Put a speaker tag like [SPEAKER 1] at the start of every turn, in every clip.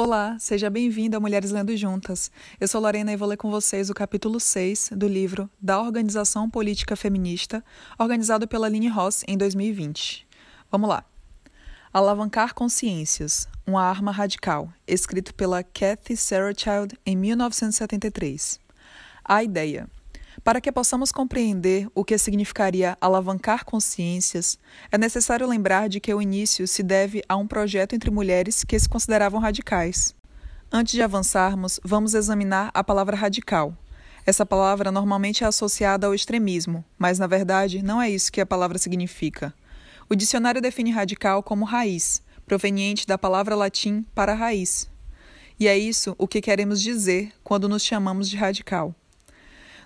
[SPEAKER 1] Olá, seja bem-vindo a Mulheres Lendo Juntas. Eu sou Lorena e vou ler com vocês o capítulo 6 do livro Da Organização Política Feminista, organizado pela Aline Ross em 2020. Vamos lá. Alavancar Consciências, uma arma radical, escrito pela Kathy Child em 1973. A ideia. Para que possamos compreender o que significaria alavancar consciências, é necessário lembrar de que o início se deve a um projeto entre mulheres que se consideravam radicais. Antes de avançarmos, vamos examinar a palavra radical. Essa palavra normalmente é associada ao extremismo, mas na verdade não é isso que a palavra significa. O dicionário define radical como raiz, proveniente da palavra latim para raiz. E é isso o que queremos dizer quando nos chamamos de radical.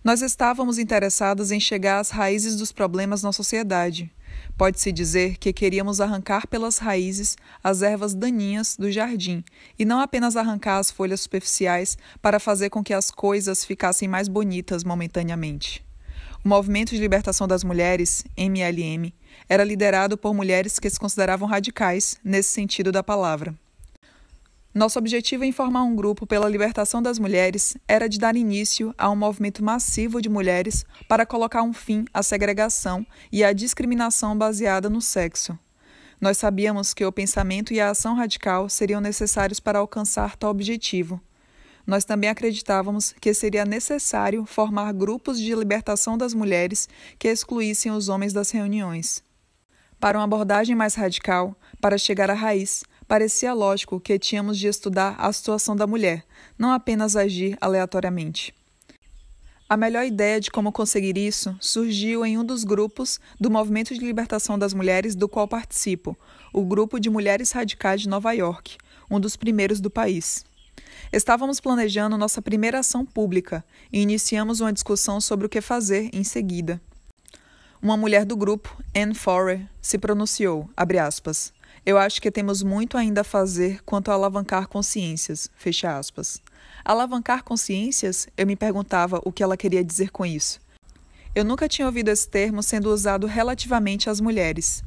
[SPEAKER 1] Nós estávamos interessadas em chegar às raízes dos problemas na sociedade. Pode-se dizer que queríamos arrancar pelas raízes as ervas daninhas do jardim e não apenas arrancar as folhas superficiais para fazer com que as coisas ficassem mais bonitas momentaneamente. O Movimento de Libertação das Mulheres, MLM, era liderado por mulheres que se consideravam radicais nesse sentido da palavra. Nosso objetivo em formar um grupo pela libertação das mulheres era de dar início a um movimento massivo de mulheres para colocar um fim à segregação e à discriminação baseada no sexo. Nós sabíamos que o pensamento e a ação radical seriam necessários para alcançar tal objetivo. Nós também acreditávamos que seria necessário formar grupos de libertação das mulheres que excluíssem os homens das reuniões. Para uma abordagem mais radical, para chegar à raiz, parecia lógico que tínhamos de estudar a situação da mulher, não apenas agir aleatoriamente. A melhor ideia de como conseguir isso surgiu em um dos grupos do Movimento de Libertação das Mulheres do qual participo, o Grupo de Mulheres Radicais de Nova York, um dos primeiros do país. Estávamos planejando nossa primeira ação pública e iniciamos uma discussão sobre o que fazer em seguida. Uma mulher do grupo, Anne Forer, se pronunciou, aspas, eu acho que temos muito ainda a fazer quanto a alavancar consciências. Fecha aspas. Alavancar consciências, eu me perguntava o que ela queria dizer com isso. Eu nunca tinha ouvido esse termo sendo usado relativamente às mulheres.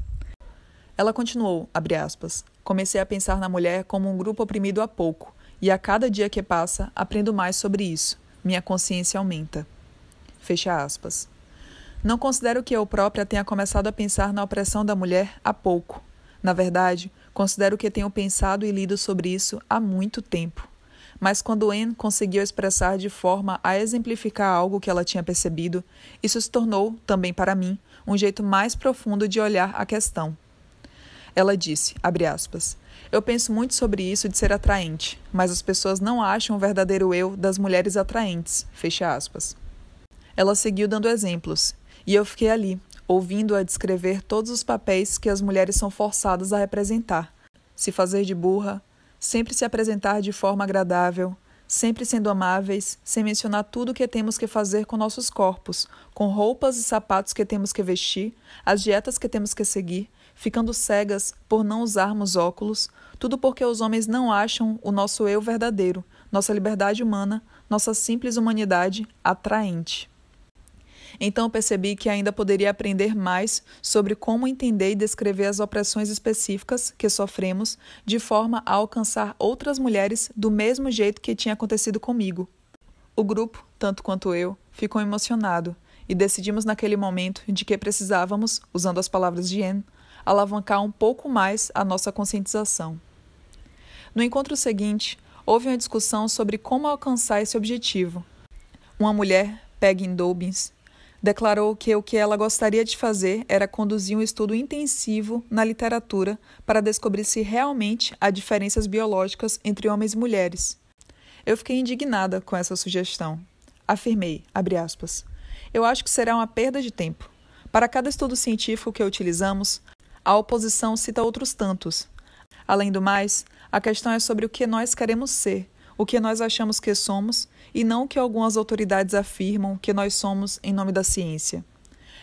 [SPEAKER 1] Ela continuou, abre aspas. Comecei a pensar na mulher como um grupo oprimido há pouco, e a cada dia que passa aprendo mais sobre isso. Minha consciência aumenta. Fecha aspas. Não considero que eu própria tenha começado a pensar na opressão da mulher há pouco, na verdade, considero que tenho pensado e lido sobre isso há muito tempo. Mas quando Anne conseguiu expressar de forma a exemplificar algo que ela tinha percebido, isso se tornou, também para mim, um jeito mais profundo de olhar a questão. Ela disse, aspas, eu penso muito sobre isso de ser atraente, mas as pessoas não acham o verdadeiro eu das mulheres atraentes, fecha aspas. Ela seguiu dando exemplos, e eu fiquei ali, ouvindo-a descrever todos os papéis que as mulheres são forçadas a representar: se fazer de burra, sempre se apresentar de forma agradável, sempre sendo amáveis, sem mencionar tudo o que temos que fazer com nossos corpos, com roupas e sapatos que temos que vestir, as dietas que temos que seguir, ficando cegas por não usarmos óculos, tudo porque os homens não acham o nosso eu verdadeiro, nossa liberdade humana, nossa simples humanidade atraente. Então percebi que ainda poderia aprender mais sobre como entender e descrever as opressões específicas que sofremos, de forma a alcançar outras mulheres do mesmo jeito que tinha acontecido comigo. O grupo, tanto quanto eu, ficou emocionado e decidimos naquele momento de que precisávamos, usando as palavras de Anne, alavancar um pouco mais a nossa conscientização. No encontro seguinte, houve uma discussão sobre como alcançar esse objetivo. Uma mulher, Peggy Dobbins, declarou que o que ela gostaria de fazer era conduzir um estudo intensivo na literatura para descobrir se realmente há diferenças biológicas entre homens e mulheres. Eu fiquei indignada com essa sugestão. Afirmei, aspas, eu acho que será uma perda de tempo. Para cada estudo científico que utilizamos, a oposição cita outros tantos. Além do mais, a questão é sobre o que nós queremos ser, o que nós achamos que somos e não o que algumas autoridades afirmam que nós somos em nome da ciência.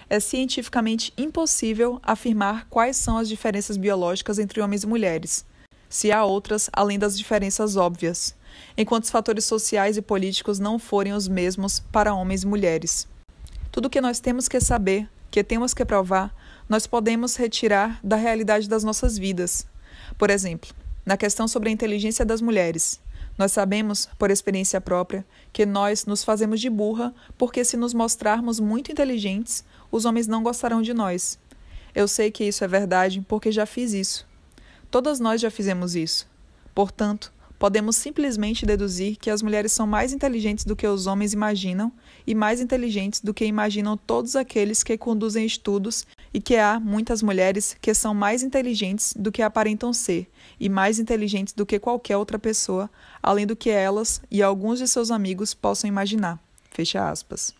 [SPEAKER 1] É cientificamente impossível afirmar quais são as diferenças biológicas entre homens e mulheres, se há outras além das diferenças óbvias, enquanto os fatores sociais e políticos não forem os mesmos para homens e mulheres. Tudo o que nós temos que saber, que temos que provar, nós podemos retirar da realidade das nossas vidas. Por exemplo, na questão sobre a inteligência das mulheres, nós sabemos, por experiência própria, que nós nos fazemos de burra porque, se nos mostrarmos muito inteligentes, os homens não gostarão de nós. Eu sei que isso é verdade porque já fiz isso. Todas nós já fizemos isso. Portanto, podemos simplesmente deduzir que as mulheres são mais inteligentes do que os homens imaginam e mais inteligentes do que imaginam todos aqueles que conduzem estudos e que há muitas mulheres que são mais inteligentes do que aparentam ser e mais inteligentes do que qualquer outra pessoa, além do que elas e alguns de seus amigos possam imaginar. Fecha aspas.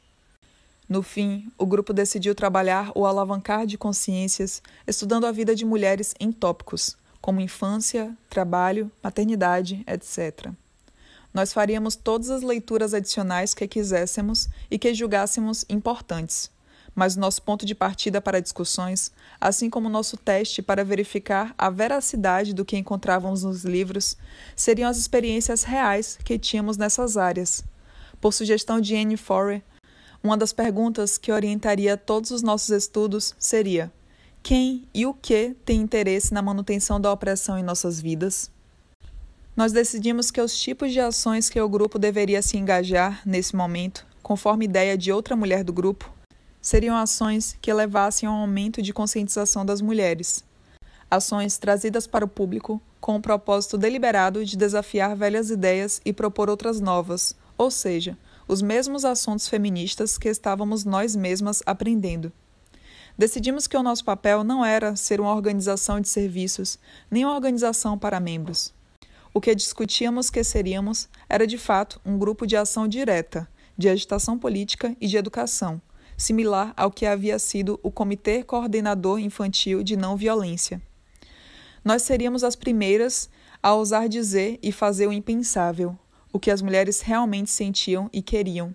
[SPEAKER 1] No fim, o grupo decidiu trabalhar o alavancar de consciências, estudando a vida de mulheres em tópicos, como infância, trabalho, maternidade, etc. Nós faríamos todas as leituras adicionais que quiséssemos e que julgássemos importantes, mas nosso ponto de partida para discussões, assim como nosso teste para verificar a veracidade do que encontrávamos nos livros, seriam as experiências reais que tínhamos nessas áreas. Por sugestão de Anne Forey, uma das perguntas que orientaria todos os nossos estudos seria: quem e o que tem interesse na manutenção da opressão em nossas vidas? Nós decidimos que os tipos de ações que o grupo deveria se engajar nesse momento, conforme ideia de outra mulher do grupo, seriam ações que levassem ao aumento de conscientização das mulheres. Ações trazidas para o público com o propósito deliberado de desafiar velhas ideias e propor outras novas, ou seja, os mesmos assuntos feministas que estávamos nós mesmas aprendendo. Decidimos que o nosso papel não era ser uma organização de serviços, nem uma organização para membros. O que discutíamos que seríamos era de fato um grupo de ação direta, de agitação política e de educação, similar ao que havia sido o Comitê Coordenador Infantil de Não Violência. Nós seríamos as primeiras a ousar dizer e fazer o impensável, o que as mulheres realmente sentiam e queriam.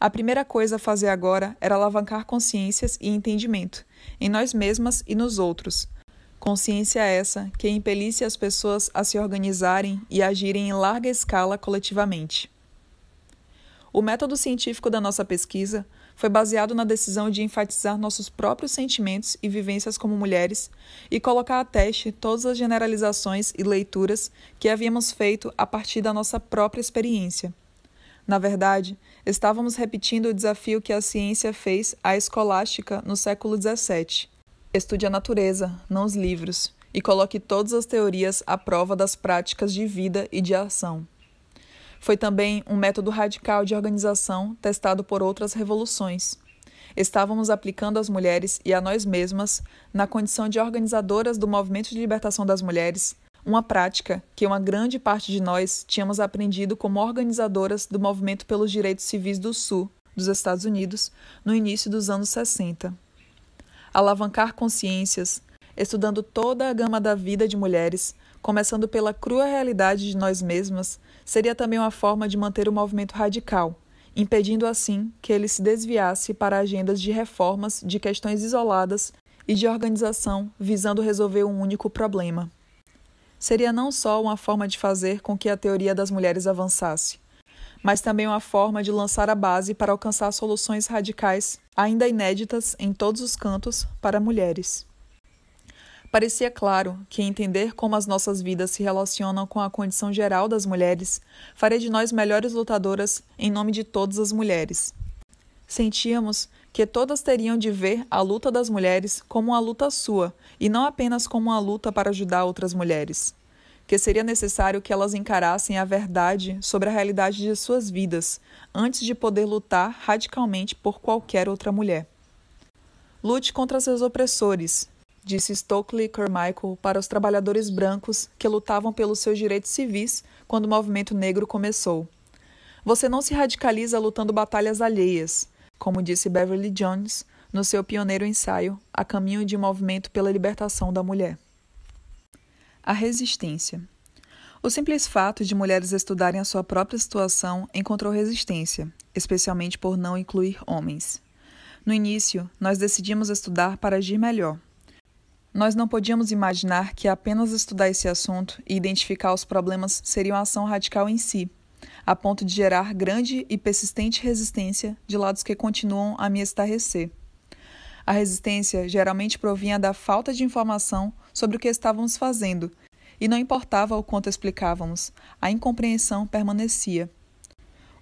[SPEAKER 1] A primeira coisa a fazer agora era alavancar consciências e entendimento, em nós mesmas e nos outros. Consciência essa que impelisse as pessoas a se organizarem e agirem em larga escala coletivamente. O método científico da nossa pesquisa foi baseado na decisão de enfatizar nossos próprios sentimentos e vivências como mulheres e colocar a teste todas as generalizações e leituras que havíamos feito a partir da nossa própria experiência. Na verdade, estávamos repetindo o desafio que a ciência fez à escolástica no século XVII. Estude a natureza, não os livros, e coloque todas as teorias à prova das práticas de vida e de ação. Foi também um método radical de organização testado por outras revoluções. Estávamos aplicando às mulheres e a nós mesmas, na condição de organizadoras do movimento de libertação das mulheres, uma prática que uma grande parte de nós tínhamos aprendido como organizadoras do movimento pelos direitos civis do Sul, dos Estados Unidos, no início dos anos 60. Alavancar consciências, estudando toda a gama da vida de mulheres, começando pela crua realidade de nós mesmas, seria também uma forma de manter o movimento radical, impedindo assim que ele se desviasse para agendas de reformas, de questões isoladas e de organização visando resolver um único problema. Seria não só uma forma de fazer com que a teoria das mulheres avançasse, mas também uma forma de lançar a base para alcançar soluções radicais, ainda inéditas em todos os cantos, para mulheres. Parecia claro que entender como as nossas vidas se relacionam com a condição geral das mulheres faria de nós melhores lutadoras em nome de todas as mulheres. Sentíamos que todas teriam de ver a luta das mulheres como uma luta sua e não apenas como uma luta para ajudar outras mulheres. Que seria necessário que elas encarassem a verdade sobre a realidade de suas vidas antes de poder lutar radicalmente por qualquer outra mulher. Lute contra seus opressores, disse Stokely Carmichael para os trabalhadores brancos que lutavam pelos seus direitos civis quando o movimento negro começou. Você não se radicaliza lutando batalhas alheias, como disse Beverly Jones no seu pioneiro ensaio A Caminho de Movimento pela Libertação da Mulher. A resistência. O simples fato de mulheres estudarem a sua própria situação encontrou resistência, especialmente por não incluir homens. No início, nós decidimos estudar para agir melhor. Nós não podíamos imaginar que apenas estudar esse assunto e identificar os problemas seria uma ação radical em si, a ponto de gerar grande e persistente resistência de lados que continuam a me estarrecer. A resistência geralmente provinha da falta de informação sobre o que estávamos fazendo, e não importava o quanto explicávamos, a incompreensão permanecia.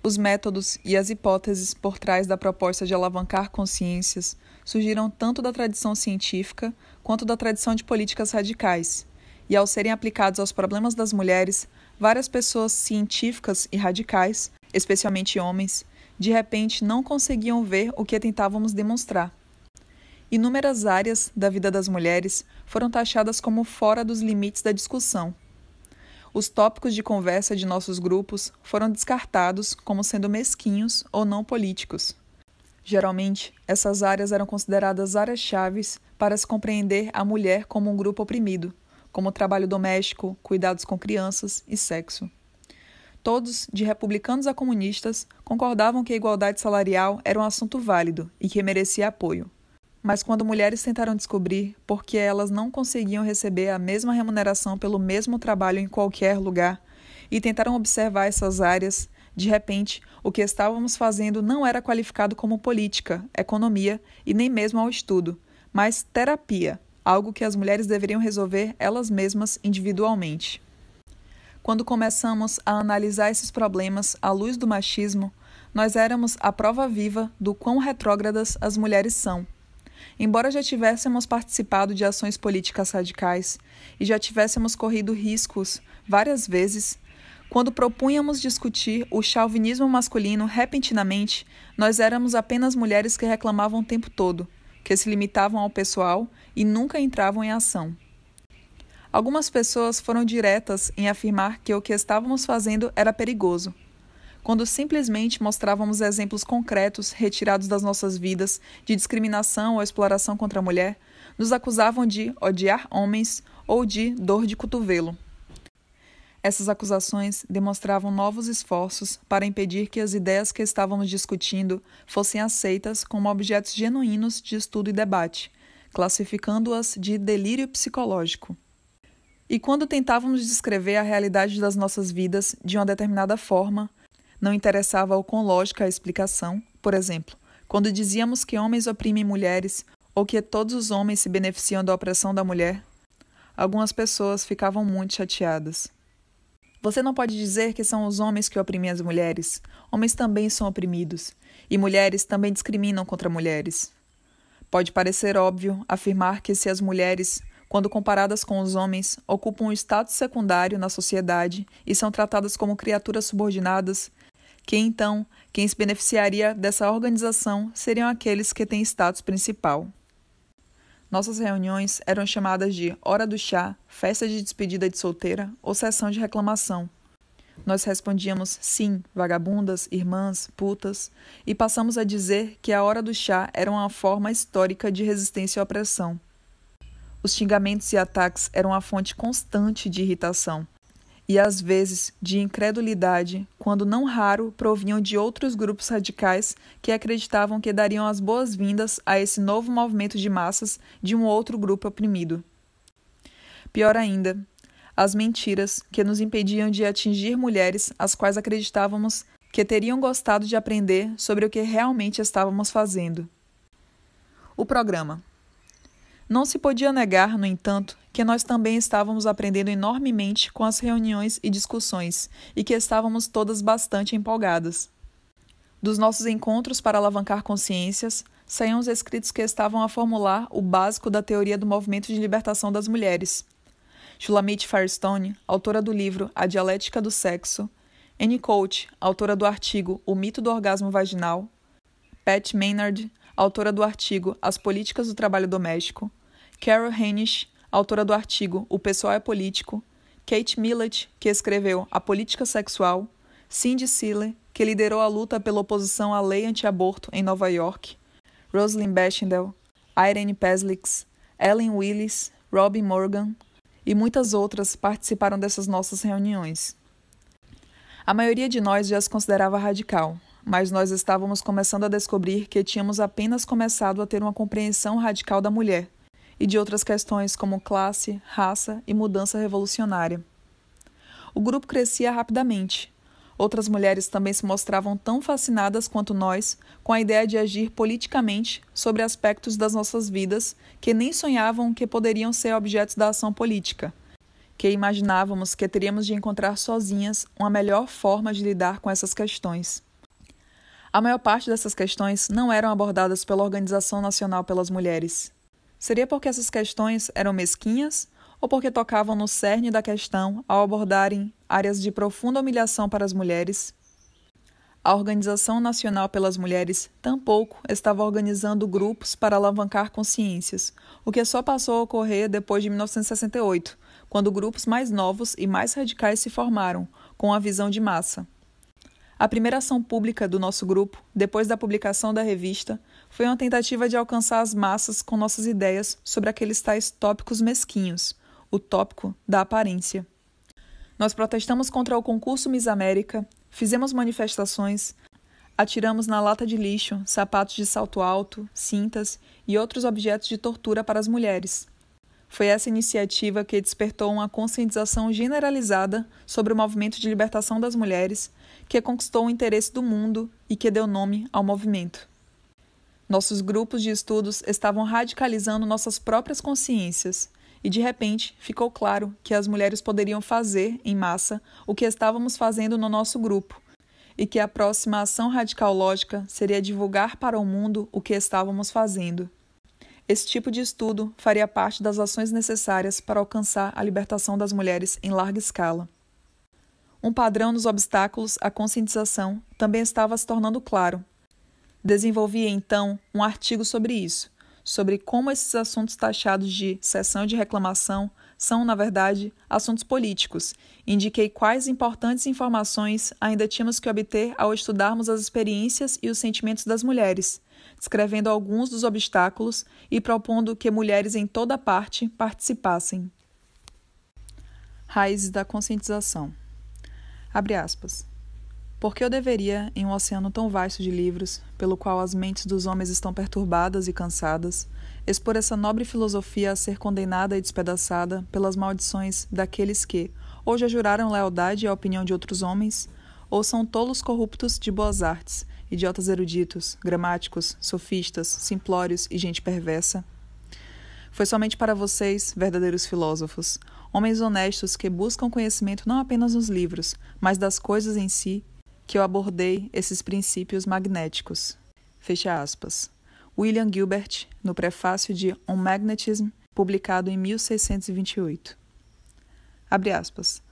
[SPEAKER 1] Os métodos e as hipóteses por trás da proposta de alavancar consciências surgiram tanto da tradição científica quanto da tradição de políticas radicais. E ao serem aplicados aos problemas das mulheres, várias pessoas científicas e radicais, especialmente homens, de repente não conseguiam ver o que tentávamos demonstrar. Inúmeras áreas da vida das mulheres foram taxadas como fora dos limites da discussão. Os tópicos de conversa de nossos grupos foram descartados como sendo mesquinhos ou não políticos. Geralmente, essas áreas eram consideradas áreas chaves para se compreender a mulher como um grupo oprimido, como trabalho doméstico, cuidados com crianças e sexo. Todos, de republicanos a comunistas, concordavam que a igualdade salarial era um assunto válido e que merecia apoio. Mas quando mulheres tentaram descobrir por que elas não conseguiam receber a mesma remuneração pelo mesmo trabalho em qualquer lugar e tentaram observar essas áreas, de repente, o que estávamos fazendo não era qualificado como política, economia e nem mesmo ao estudo, mas terapia, algo que as mulheres deveriam resolver elas mesmas individualmente. Quando começamos a analisar esses problemas à luz do machismo, nós éramos a prova viva do quão retrógradas as mulheres são. Embora já tivéssemos participado de ações políticas radicais e já tivéssemos corrido riscos, várias vezes, quando propunhamos discutir o chauvinismo masculino repentinamente, nós éramos apenas mulheres que reclamavam o tempo todo, que se limitavam ao pessoal e nunca entravam em ação. Algumas pessoas foram diretas em afirmar que o que estávamos fazendo era perigoso, quando simplesmente mostrávamos exemplos concretos retirados das nossas vidas de discriminação ou exploração contra a mulher, nos acusavam de odiar homens ou de dor de cotovelo. Essas acusações demonstravam novos esforços para impedir que as ideias que estávamos discutindo fossem aceitas como objetos genuínos de estudo e debate, classificando-as de delírio psicológico. E quando tentávamos descrever a realidade das nossas vidas de uma determinada forma, não interessava o quão lógica a explicação, por exemplo, quando dizíamos que homens oprimem mulheres ou que todos os homens se beneficiam da opressão da mulher, algumas pessoas ficavam muito chateadas. Você não pode dizer que são os homens que oprimem as mulheres. Homens também são oprimidos. E mulheres também discriminam contra mulheres. Pode parecer óbvio afirmar que se as mulheres, quando comparadas com os homens, ocupam um status secundário na sociedade e são tratadas como criaturas subordinadas, que então quem se beneficiaria dessa organização seriam aqueles que têm status principal. Nossas reuniões eram chamadas de hora do chá, festa de despedida de solteira ou sessão de reclamação. Nós respondíamos sim, vagabundas, irmãs, putas, e passamos a dizer que a hora do chá era uma forma histórica de resistência à opressão. Os xingamentos e ataques eram a fonte constante de irritação, e às vezes de incredulidade, quando não raro provinham de outros grupos radicais que acreditavam que dariam as boas-vindas a esse novo movimento de massas de um outro grupo oprimido. Pior ainda, as mentiras que nos impediam de atingir mulheres às quais acreditávamos que teriam gostado de aprender sobre o que realmente estávamos fazendo. O programa. Não se podia negar, no entanto, que nós também estávamos aprendendo enormemente com as reuniões e discussões e que estávamos todas bastante empolgadas. Dos nossos encontros para alavancar consciências, saíam os escritos que estavam a formular o básico da teoria do movimento de libertação das mulheres. Shulamit Firestone, autora do livro A Dialética do Sexo, Anne Coach, autora do artigo O Mito do Orgasmo Vaginal, Pat Maynard, autora do artigo As Políticas do Trabalho Doméstico, Carol Henish, autora do artigo O Pessoal é Político, Kate Millett, que escreveu A Política Sexual, Cindy Siller, que liderou a luta pela oposição à lei anti-aborto em Nova York, Rosalind Bechendel, Irene Peslix, Ellen Willis, Robin Morgan e muitas outras participaram dessas nossas reuniões. A maioria de nós já se considerava radical, mas nós estávamos começando a descobrir que tínhamos apenas começado a ter uma compreensão radical da mulher e de outras questões como classe, raça e mudança revolucionária. O grupo crescia rapidamente. Outras mulheres também se mostravam tão fascinadas quanto nós com a ideia de agir politicamente sobre aspectos das nossas vidas que nem sonhavam que poderiam ser objetos da ação política, que imaginávamos que teríamos de encontrar sozinhas uma melhor forma de lidar com essas questões. A maior parte dessas questões não eram abordadas pela Organização Nacional pelas Mulheres. Seria porque essas questões eram mesquinhas ou porque tocavam no cerne da questão ao abordarem áreas de profunda humilhação para as mulheres? A Organização Nacional pelas Mulheres tampouco estava organizando grupos para alavancar consciências, o que só passou a ocorrer depois de 1968, quando grupos mais novos e mais radicais se formaram, com a visão de massa. A primeira ação pública do nosso grupo, depois da publicação da revista, foi uma tentativa de alcançar as massas com nossas ideias sobre aqueles tais tópicos mesquinhos, o tópico da aparência. Nós protestamos contra o concurso Miss América, fizemos manifestações, atiramos na lata de lixo, sapatos de salto alto, cintas e outros objetos de tortura para as mulheres. Foi essa iniciativa que despertou uma conscientização generalizada sobre o movimento de libertação das mulheres, que conquistou o interesse do mundo e que deu nome ao movimento. Nossos grupos de estudos estavam radicalizando nossas próprias consciências, e de repente ficou claro que as mulheres poderiam fazer, em massa, o que estávamos fazendo no nosso grupo, e que a próxima ação radical lógica seria divulgar para o mundo o que estávamos fazendo. Esse tipo de estudo faria parte das ações necessárias para alcançar a libertação das mulheres em larga escala. Um padrão nos obstáculos à conscientização também estava se tornando claro, Desenvolvi então um artigo sobre isso, sobre como esses assuntos taxados de sessão de reclamação são, na verdade, assuntos políticos. Indiquei quais importantes informações ainda tínhamos que obter ao estudarmos as experiências e os sentimentos das mulheres, descrevendo alguns dos obstáculos e propondo que mulheres em toda parte participassem. Raízes da conscientização. Abre aspas. Por que eu deveria, em um oceano tão vasto de livros, pelo qual as mentes dos homens estão perturbadas e cansadas, expor essa nobre filosofia a ser condenada e despedaçada pelas maldições daqueles que, ou já juraram lealdade à opinião de outros homens, ou são tolos corruptos de boas artes, idiotas eruditos, gramáticos, sofistas, simplórios e gente perversa? Foi somente para vocês, verdadeiros filósofos, homens honestos que buscam conhecimento não apenas nos livros, mas das coisas em si que eu abordei esses princípios magnéticos. Fecha aspas. William Gilbert, no prefácio de On Magnetism, publicado em 1628. Abre aspas.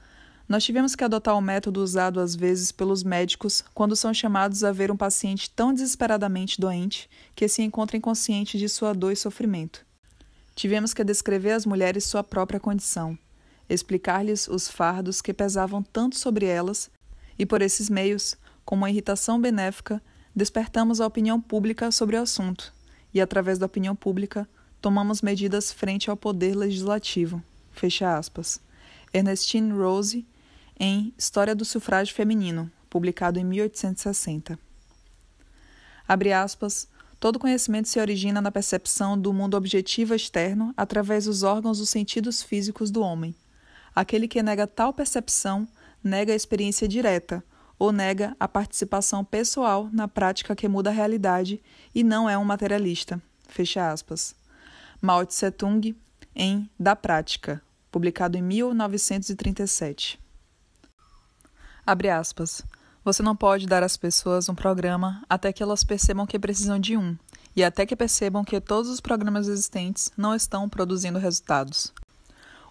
[SPEAKER 1] Nós tivemos que adotar o método usado às vezes pelos médicos quando são chamados a ver um paciente tão desesperadamente doente que se encontra inconsciente de sua dor e sofrimento. Tivemos que descrever às mulheres sua própria condição, explicar-lhes os fardos que pesavam tanto sobre elas e por esses meios, com uma irritação benéfica, despertamos a opinião pública sobre o assunto e, através da opinião pública, tomamos medidas frente ao poder legislativo. Fecha aspas. Ernestine Rose, em História do Sufrágio Feminino, publicado em 1860. Abre aspas. Todo conhecimento se origina na percepção do mundo objetivo externo através dos órgãos dos sentidos físicos do homem. Aquele que nega tal percepção nega a experiência direta ou nega a participação pessoal na prática que muda a realidade e não é um materialista. Fecha aspas. Mao Tse Tung, em Da Prática, publicado em 1937. Abre aspas. Você não pode dar às pessoas um programa até que elas percebam que precisam de um, e até que percebam que todos os programas existentes não estão produzindo resultados.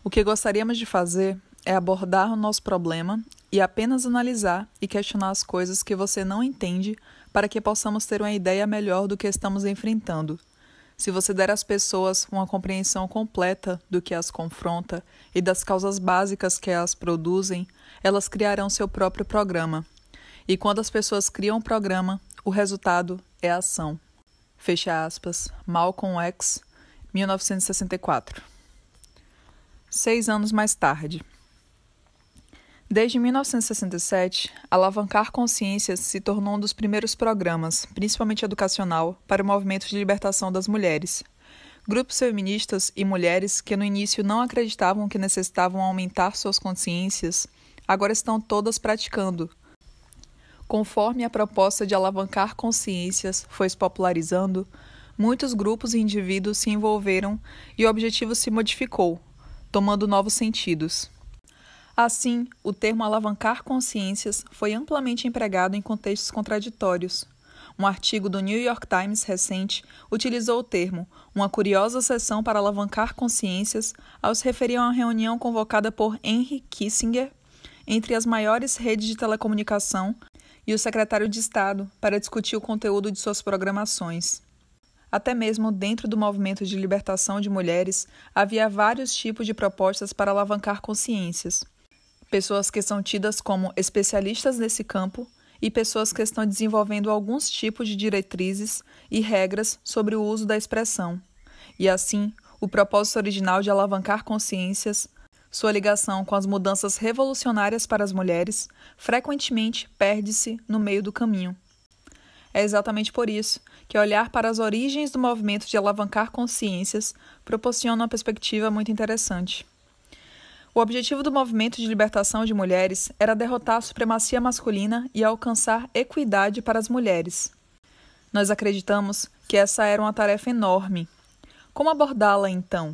[SPEAKER 1] O que gostaríamos de fazer é abordar o nosso problema e apenas analisar e questionar as coisas que você não entende para que possamos ter uma ideia melhor do que estamos enfrentando. Se você der às pessoas uma compreensão completa do que as confronta e das causas básicas que as produzem, elas criarão seu próprio programa. E quando as pessoas criam um programa, o resultado é a ação. Fecha aspas. Malcolm X, 1964. Seis anos mais tarde. Desde 1967, Alavancar Consciências se tornou um dos primeiros programas, principalmente educacional, para o movimento de libertação das mulheres. Grupos feministas e mulheres que no início não acreditavam que necessitavam aumentar suas consciências, agora estão todas praticando. Conforme a proposta de alavancar consciências foi se popularizando, muitos grupos e indivíduos se envolveram e o objetivo se modificou, tomando novos sentidos. Assim, o termo alavancar consciências foi amplamente empregado em contextos contraditórios. Um artigo do New York Times recente utilizou o termo uma curiosa sessão para alavancar consciências ao se referir a uma reunião convocada por Henry Kissinger entre as maiores redes de telecomunicação e o secretário de Estado para discutir o conteúdo de suas programações. Até mesmo dentro do movimento de libertação de mulheres, havia vários tipos de propostas para alavancar consciências pessoas que são tidas como especialistas nesse campo e pessoas que estão desenvolvendo alguns tipos de diretrizes e regras sobre o uso da expressão, e assim o propósito original de alavancar consciências, sua ligação com as mudanças revolucionárias para as mulheres, frequentemente perde-se no meio do caminho. É exatamente por isso que olhar para as origens do movimento de alavancar consciências proporciona uma perspectiva muito interessante. O objetivo do movimento de libertação de mulheres era derrotar a supremacia masculina e alcançar equidade para as mulheres. Nós acreditamos que essa era uma tarefa enorme. Como abordá-la então?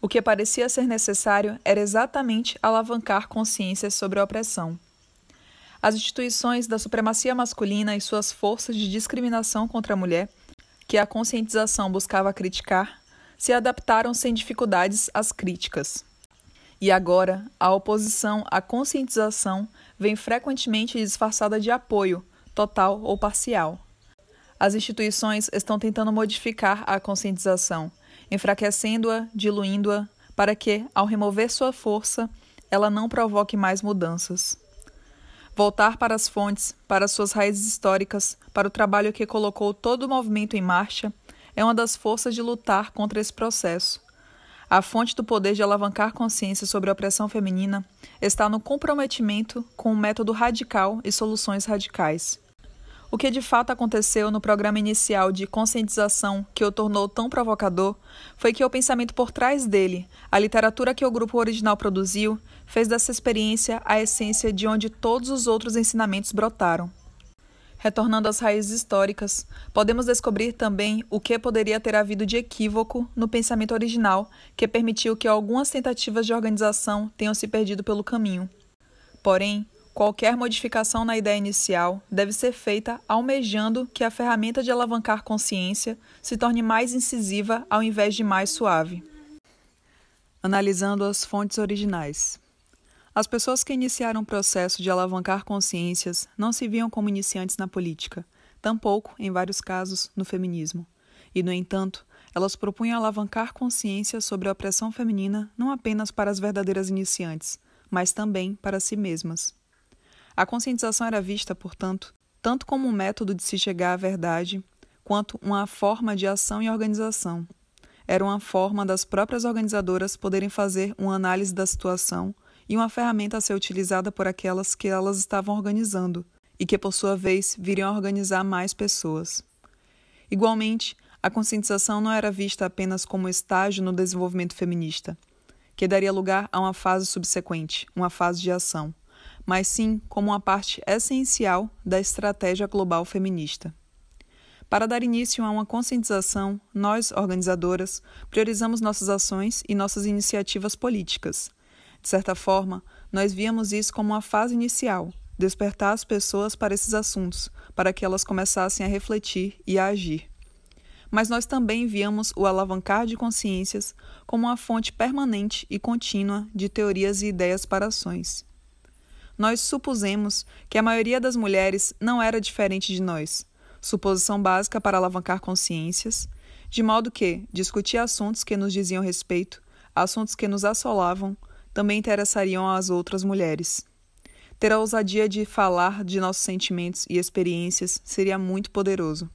[SPEAKER 1] O que parecia ser necessário era exatamente alavancar consciências sobre a opressão. As instituições da supremacia masculina e suas forças de discriminação contra a mulher, que a conscientização buscava criticar, se adaptaram sem dificuldades às críticas. E agora, a oposição à conscientização vem frequentemente disfarçada de apoio, total ou parcial. As instituições estão tentando modificar a conscientização, enfraquecendo-a, diluindo-a, para que, ao remover sua força, ela não provoque mais mudanças. Voltar para as fontes, para suas raízes históricas, para o trabalho que colocou todo o movimento em marcha, é uma das forças de lutar contra esse processo a fonte do poder de alavancar consciência sobre a opressão feminina está no comprometimento com um método radical e soluções radicais. O que de fato aconteceu no programa inicial de conscientização que o tornou tão provocador foi que o pensamento por trás dele, a literatura que o grupo original produziu, fez dessa experiência a essência de onde todos os outros ensinamentos brotaram. Retornando às raízes históricas, podemos descobrir também o que poderia ter havido de equívoco no pensamento original que permitiu que algumas tentativas de organização tenham se perdido pelo caminho. Porém, qualquer modificação na ideia inicial deve ser feita almejando que a ferramenta de alavancar consciência se torne mais incisiva ao invés de mais suave. Analisando as fontes originais. As pessoas que iniciaram o processo de alavancar consciências não se viam como iniciantes na política, tampouco, em vários casos, no feminismo. E, no entanto, elas propunham alavancar consciência sobre a opressão feminina não apenas para as verdadeiras iniciantes, mas também para si mesmas. A conscientização era vista, portanto, tanto como um método de se chegar à verdade, quanto uma forma de ação e organização. Era uma forma das próprias organizadoras poderem fazer uma análise da situação e uma ferramenta a ser utilizada por aquelas que elas estavam organizando e que, por sua vez, viriam a organizar mais pessoas. Igualmente, a conscientização não era vista apenas como estágio no desenvolvimento feminista, que daria lugar a uma fase subsequente, uma fase de ação, mas sim como uma parte essencial da estratégia global feminista. Para dar início a uma conscientização, nós, organizadoras, priorizamos nossas ações e nossas iniciativas políticas, de certa forma, nós víamos isso como uma fase inicial despertar as pessoas para esses assuntos, para que elas começassem a refletir e a agir. Mas nós também víamos o alavancar de consciências como uma fonte permanente e contínua de teorias e ideias para ações. Nós supusemos que a maioria das mulheres não era diferente de nós, suposição básica para alavancar consciências, de modo que discutir assuntos que nos diziam respeito, assuntos que nos assolavam, também interessariam às outras mulheres. Ter a ousadia de falar de nossos sentimentos e experiências seria muito poderoso.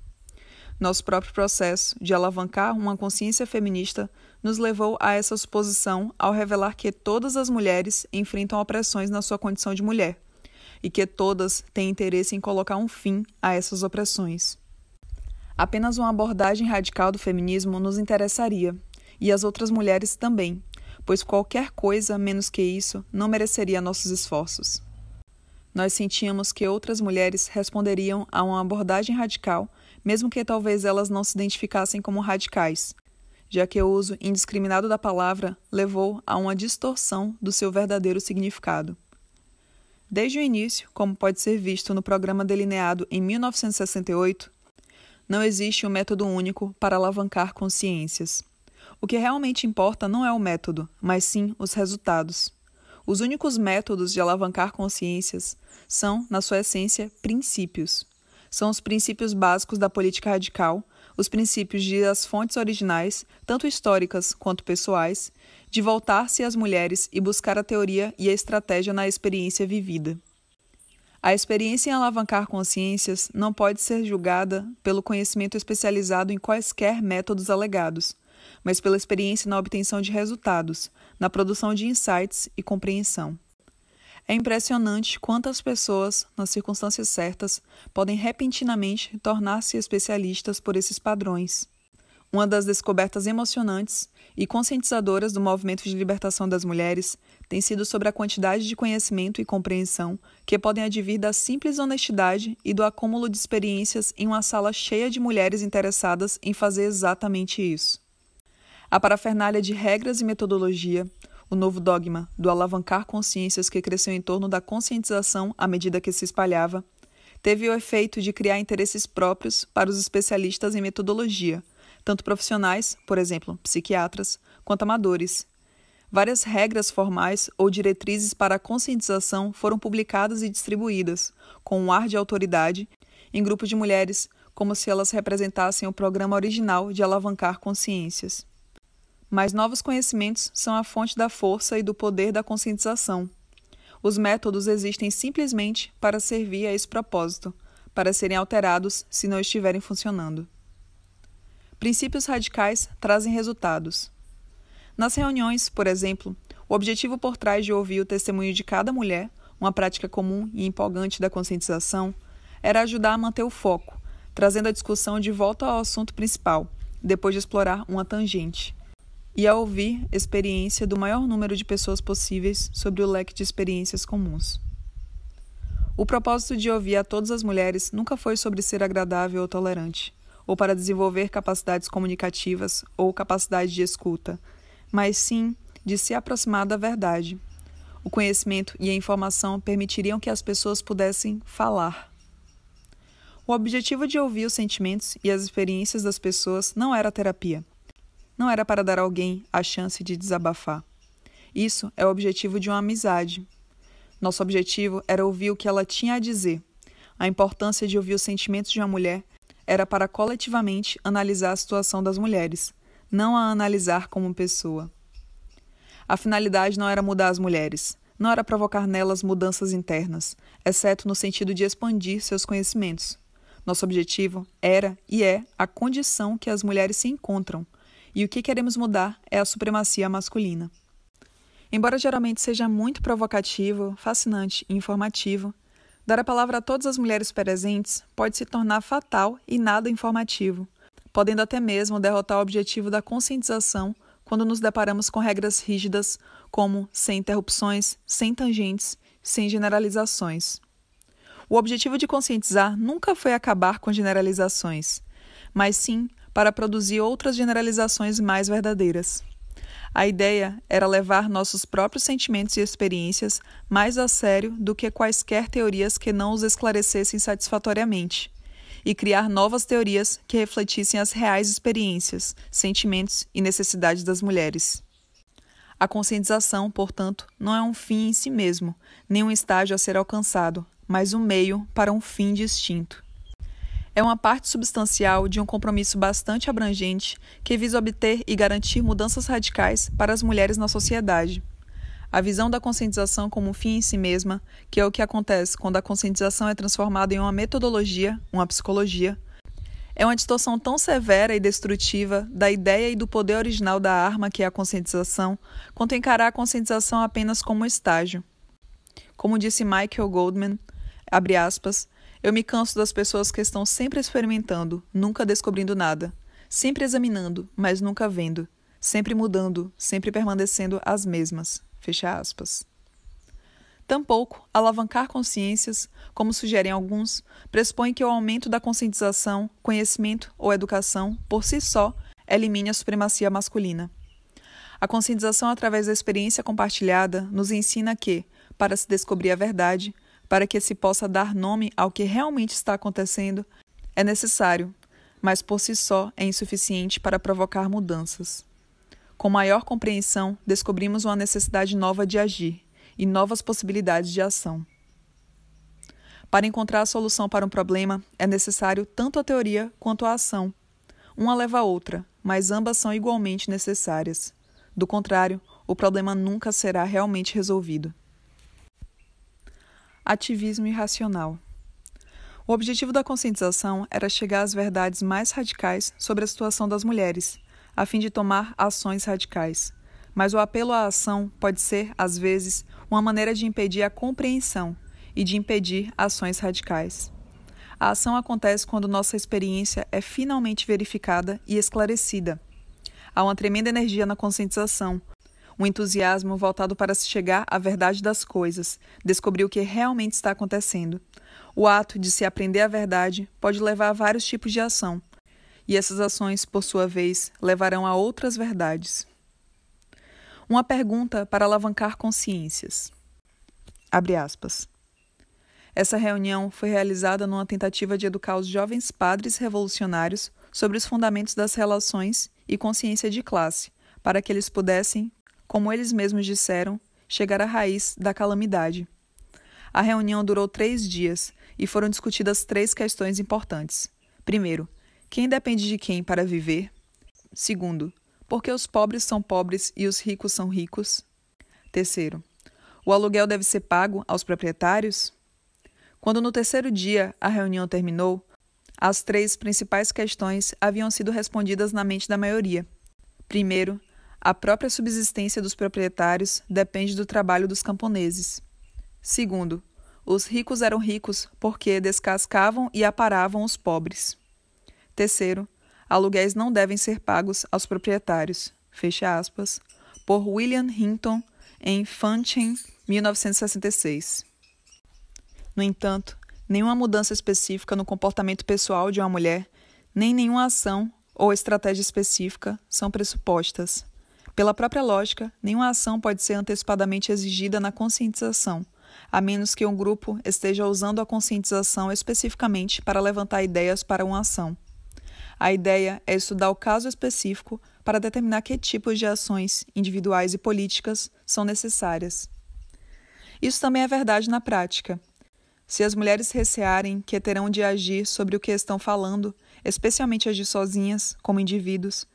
[SPEAKER 1] Nosso próprio processo de alavancar uma consciência feminista nos levou a essa suposição ao revelar que todas as mulheres enfrentam opressões na sua condição de mulher e que todas têm interesse em colocar um fim a essas opressões. Apenas uma abordagem radical do feminismo nos interessaria, e as outras mulheres também, pois qualquer coisa menos que isso não mereceria nossos esforços. Nós sentíamos que outras mulheres responderiam a uma abordagem radical, mesmo que talvez elas não se identificassem como radicais, já que o uso indiscriminado da palavra levou a uma distorção do seu verdadeiro significado. Desde o início, como pode ser visto no programa delineado em 1968, não existe um método único para alavancar consciências. O que realmente importa não é o método, mas sim os resultados. Os únicos métodos de alavancar consciências são, na sua essência, princípios. São os princípios básicos da política radical, os princípios de as fontes originais, tanto históricas quanto pessoais, de voltar-se às mulheres e buscar a teoria e a estratégia na experiência vivida. A experiência em alavancar consciências não pode ser julgada pelo conhecimento especializado em quaisquer métodos alegados, mas pela experiência na obtenção de resultados, na produção de insights e compreensão. É impressionante quantas pessoas, nas circunstâncias certas, podem repentinamente tornar-se especialistas por esses padrões. Uma das descobertas emocionantes e conscientizadoras do movimento de libertação das mulheres tem sido sobre a quantidade de conhecimento e compreensão que podem advir da simples honestidade e do acúmulo de experiências em uma sala cheia de mulheres interessadas em fazer exatamente isso. A parafernália de regras e metodologia, o novo dogma do alavancar consciências que cresceu em torno da conscientização à medida que se espalhava, teve o efeito de criar interesses próprios para os especialistas em metodologia, tanto profissionais, por exemplo, psiquiatras, quanto amadores. Várias regras formais ou diretrizes para a conscientização foram publicadas e distribuídas, com um ar de autoridade, em grupos de mulheres, como se elas representassem o programa original de alavancar consciências mas novos conhecimentos são a fonte da força e do poder da conscientização. Os métodos existem simplesmente para servir a esse propósito, para serem alterados se não estiverem funcionando. Princípios radicais trazem resultados. Nas reuniões, por exemplo, o objetivo por trás de ouvir o testemunho de cada mulher, uma prática comum e empolgante da conscientização, era ajudar a manter o foco, trazendo a discussão de volta ao assunto principal, depois de explorar uma tangente e a ouvir experiência do maior número de pessoas possíveis sobre o leque de experiências comuns. O propósito de ouvir a todas as mulheres nunca foi sobre ser agradável ou tolerante, ou para desenvolver capacidades comunicativas ou capacidade de escuta, mas sim de se aproximar da verdade. O conhecimento e a informação permitiriam que as pessoas pudessem falar. O objetivo de ouvir os sentimentos e as experiências das pessoas não era terapia não era para dar alguém a chance de desabafar. Isso é o objetivo de uma amizade. Nosso objetivo era ouvir o que ela tinha a dizer. A importância de ouvir os sentimentos de uma mulher era para coletivamente analisar a situação das mulheres, não a analisar como pessoa. A finalidade não era mudar as mulheres, não era provocar nelas mudanças internas, exceto no sentido de expandir seus conhecimentos. Nosso objetivo era e é a condição que as mulheres se encontram, e o que queremos mudar é a supremacia masculina. Embora geralmente seja muito provocativo, fascinante e informativo, dar a palavra a todas as mulheres presentes pode se tornar fatal e nada informativo, podendo até mesmo derrotar o objetivo da conscientização quando nos deparamos com regras rígidas como sem interrupções, sem tangentes, sem generalizações. O objetivo de conscientizar nunca foi acabar com generalizações, mas sim para produzir outras generalizações mais verdadeiras. A ideia era levar nossos próprios sentimentos e experiências mais a sério do que quaisquer teorias que não os esclarecessem satisfatoriamente, e criar novas teorias que refletissem as reais experiências, sentimentos e necessidades das mulheres. A conscientização, portanto, não é um fim em si mesmo, nem um estágio a ser alcançado, mas um meio para um fim distinto é uma parte substancial de um compromisso bastante abrangente que visa obter e garantir mudanças radicais para as mulheres na sociedade. A visão da conscientização como um fim em si mesma, que é o que acontece quando a conscientização é transformada em uma metodologia, uma psicologia, é uma distorção tão severa e destrutiva da ideia e do poder original da arma que é a conscientização, quanto encarar a conscientização apenas como um estágio. Como disse Michael Goldman, abre aspas, eu me canso das pessoas que estão sempre experimentando, nunca descobrindo nada, sempre examinando, mas nunca vendo, sempre mudando, sempre permanecendo as mesmas. Fecha aspas. Tampouco alavancar consciências, como sugerem alguns, pressupõe que o aumento da conscientização, conhecimento ou educação, por si só, elimine a supremacia masculina. A conscientização através da experiência compartilhada nos ensina que, para se descobrir a verdade, para que se possa dar nome ao que realmente está acontecendo, é necessário, mas por si só é insuficiente para provocar mudanças. Com maior compreensão, descobrimos uma necessidade nova de agir e novas possibilidades de ação. Para encontrar a solução para um problema, é necessário tanto a teoria quanto a ação. Uma leva a outra, mas ambas são igualmente necessárias. Do contrário, o problema nunca será realmente resolvido. Ativismo irracional. O objetivo da conscientização era chegar às verdades mais radicais sobre a situação das mulheres, a fim de tomar ações radicais. Mas o apelo à ação pode ser, às vezes, uma maneira de impedir a compreensão e de impedir ações radicais. A ação acontece quando nossa experiência é finalmente verificada e esclarecida. Há uma tremenda energia na conscientização, um entusiasmo voltado para se chegar à verdade das coisas, descobrir o que realmente está acontecendo. O ato de se aprender a verdade pode levar a vários tipos de ação, e essas ações, por sua vez, levarão a outras verdades. Uma pergunta para alavancar consciências. Abre aspas. Essa reunião foi realizada numa tentativa de educar os jovens padres revolucionários sobre os fundamentos das relações e consciência de classe, para que eles pudessem como eles mesmos disseram, chegar à raiz da calamidade. A reunião durou três dias e foram discutidas três questões importantes. Primeiro, quem depende de quem para viver? Segundo, por que os pobres são pobres e os ricos são ricos? Terceiro, o aluguel deve ser pago aos proprietários? Quando no terceiro dia a reunião terminou, as três principais questões haviam sido respondidas na mente da maioria. Primeiro, a própria subsistência dos proprietários depende do trabalho dos camponeses. Segundo, os ricos eram ricos porque descascavam e aparavam os pobres. Terceiro, aluguéis não devem ser pagos aos proprietários. Fecha aspas. Por William Hinton em Fanchen, 1966. No entanto, nenhuma mudança específica no comportamento pessoal de uma mulher, nem nenhuma ação ou estratégia específica são pressupostas. Pela própria lógica, nenhuma ação pode ser antecipadamente exigida na conscientização, a menos que um grupo esteja usando a conscientização especificamente para levantar ideias para uma ação. A ideia é estudar o caso específico para determinar que tipos de ações individuais e políticas são necessárias. Isso também é verdade na prática. Se as mulheres recearem que terão de agir sobre o que estão falando, especialmente agir sozinhas, como indivíduos,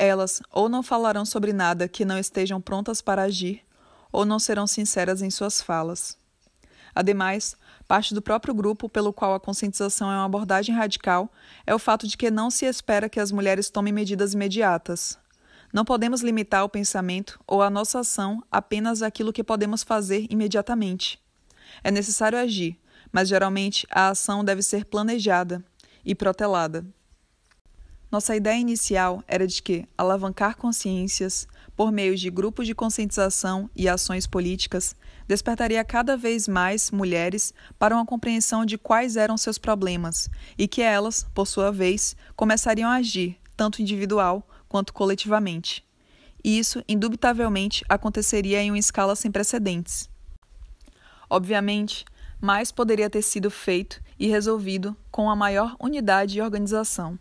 [SPEAKER 1] elas ou não falarão sobre nada que não estejam prontas para agir, ou não serão sinceras em suas falas. Ademais, parte do próprio grupo pelo qual a conscientização é uma abordagem radical é o fato de que não se espera que as mulheres tomem medidas imediatas. Não podemos limitar o pensamento ou a nossa ação apenas àquilo que podemos fazer imediatamente. É necessário agir, mas geralmente a ação deve ser planejada e protelada. Nossa ideia inicial era de que alavancar consciências por meio de grupos de conscientização e ações políticas despertaria cada vez mais mulheres para uma compreensão de quais eram seus problemas e que elas, por sua vez, começariam a agir, tanto individual quanto coletivamente. E isso, indubitavelmente, aconteceria em uma escala sem precedentes. Obviamente, mais poderia ter sido feito e resolvido com a maior unidade e organização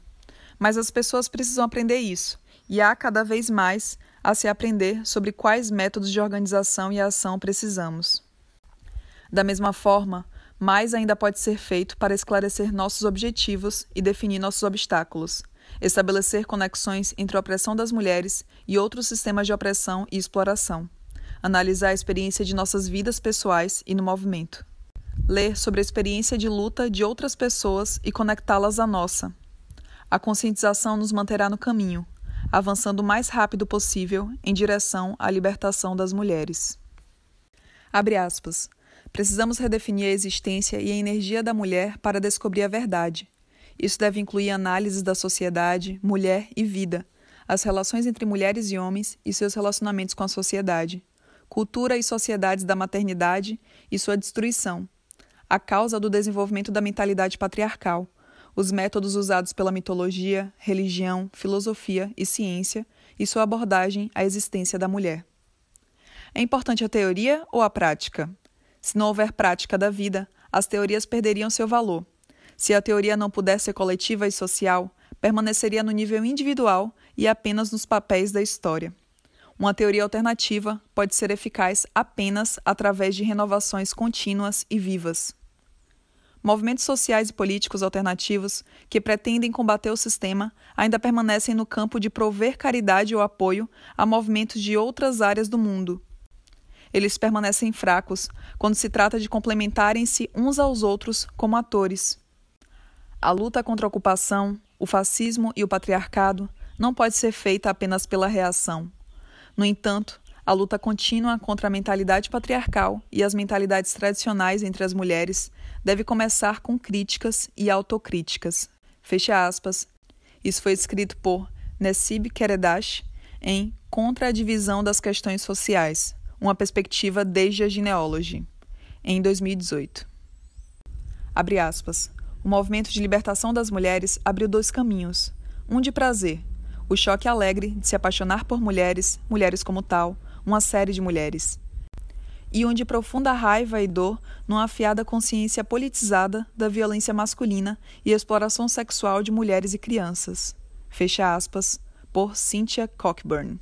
[SPEAKER 1] mas as pessoas precisam aprender isso, e há cada vez mais a se aprender sobre quais métodos de organização e ação precisamos. Da mesma forma, mais ainda pode ser feito para esclarecer nossos objetivos e definir nossos obstáculos, estabelecer conexões entre a opressão das mulheres e outros sistemas de opressão e exploração, analisar a experiência de nossas vidas pessoais e no movimento, ler sobre a experiência de luta de outras pessoas e conectá-las à nossa a conscientização nos manterá no caminho, avançando o mais rápido possível em direção à libertação das mulheres. Abre aspas. Precisamos redefinir a existência e a energia da mulher para descobrir a verdade. Isso deve incluir análises da sociedade, mulher e vida, as relações entre mulheres e homens e seus relacionamentos com a sociedade, cultura e sociedades da maternidade e sua destruição, a causa do desenvolvimento da mentalidade patriarcal, os métodos usados pela mitologia, religião, filosofia e ciência e sua abordagem à existência da mulher. É importante a teoria ou a prática? Se não houver prática da vida, as teorias perderiam seu valor. Se a teoria não puder ser coletiva e social, permaneceria no nível individual e apenas nos papéis da história. Uma teoria alternativa pode ser eficaz apenas através de renovações contínuas e vivas movimentos sociais e políticos alternativos que pretendem combater o sistema ainda permanecem no campo de prover caridade ou apoio a movimentos de outras áreas do mundo. Eles permanecem fracos quando se trata de complementarem-se uns aos outros como atores. A luta contra a ocupação, o fascismo e o patriarcado não pode ser feita apenas pela reação. No entanto, a luta contínua contra a mentalidade patriarcal e as mentalidades tradicionais entre as mulheres deve começar com críticas e autocríticas. Fecha aspas. Isso foi escrito por Nessib Keredash em Contra a Divisão das Questões Sociais, uma perspectiva desde a genealogia, em 2018. Abre aspas. O movimento de libertação das mulheres abriu dois caminhos. Um de prazer, o choque alegre de se apaixonar por mulheres, mulheres como tal, uma série de mulheres. E onde profunda raiva e dor numa afiada consciência politizada da violência masculina e exploração sexual de mulheres e crianças. Fecha aspas, por Cynthia Cockburn.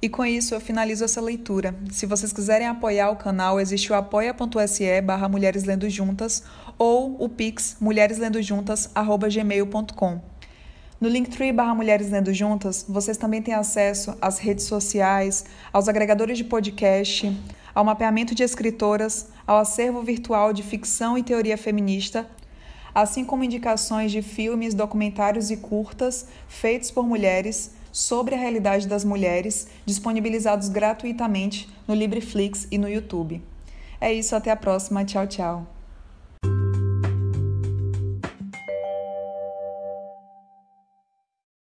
[SPEAKER 1] E com isso eu finalizo essa leitura. Se vocês quiserem apoiar o canal, existe o apoia.se barra Mulheres Lendo Juntas ou o pix mulhereslendojuntas.gmail.com. No Linktree barra Mulheres Lendo Juntas, vocês também têm acesso às redes sociais, aos agregadores de podcast, ao mapeamento de escritoras, ao acervo virtual de ficção e teoria feminista, assim como indicações de filmes, documentários e curtas feitos por mulheres sobre a realidade das mulheres, disponibilizados gratuitamente no Libreflix e no YouTube. É isso, até a próxima. Tchau, tchau.